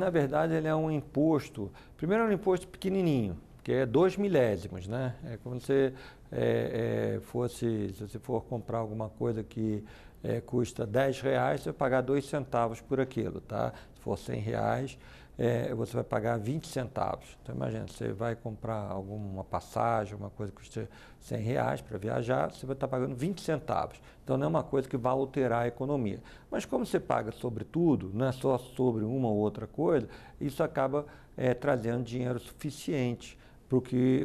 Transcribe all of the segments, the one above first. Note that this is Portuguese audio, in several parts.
Na verdade, ele é um imposto. Primeiro, é um imposto pequenininho, que é dois milésimos, né? É como se é, é, fosse, se você for comprar alguma coisa que é, custa 10 reais, você vai pagar 2 centavos por aquilo, tá? Se for 100 reais, é, você vai pagar 20 centavos. Então, imagina, você vai comprar alguma passagem, alguma coisa que custa 100 reais para viajar, você vai estar pagando 20 centavos. Então, não é uma coisa que vai alterar a economia. Mas como você paga sobre tudo, não é só sobre uma ou outra coisa, isso acaba é, trazendo dinheiro suficiente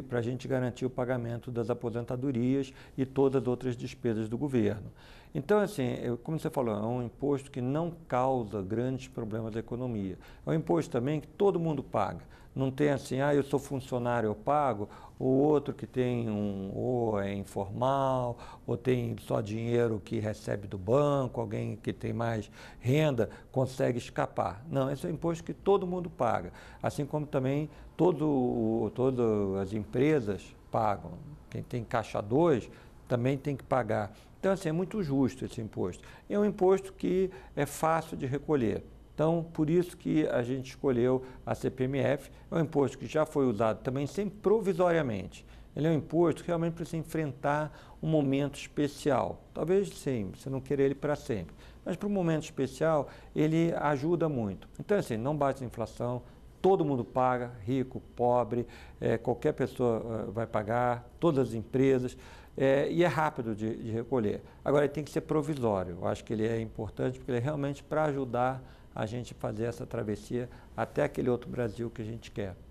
para a gente garantir o pagamento das aposentadorias e todas as outras despesas do governo. Então, assim, como você falou, é um imposto que não causa grandes problemas à economia. É um imposto também que todo mundo paga. Não tem assim, ah, eu sou funcionário, eu pago, ou outro que tem um, ou informal, ou tem só dinheiro que recebe do banco, alguém que tem mais renda, consegue escapar. Não, esse é um imposto que todo mundo paga. Assim como também todo, todas as empresas pagam. Quem tem caixa 2 também tem que pagar. Então, assim, é muito justo esse imposto. É um imposto que é fácil de recolher. Então, por isso que a gente escolheu a CPMF, é um imposto que já foi usado também sempre provisoriamente. Ele é um imposto que realmente precisa enfrentar um momento especial. Talvez sim, você não querer ele para sempre. Mas para um momento especial, ele ajuda muito. Então, assim, não bate a inflação, todo mundo paga, rico, pobre, é, qualquer pessoa eh, vai pagar, todas as empresas, é, e é rápido de, de, recolher. Agora, ele tem que ser provisório, eu acho que ele é importante, porque ele é realmente para ajudar a gente a fazer essa travessia até aquele outro Brasil que a gente quer.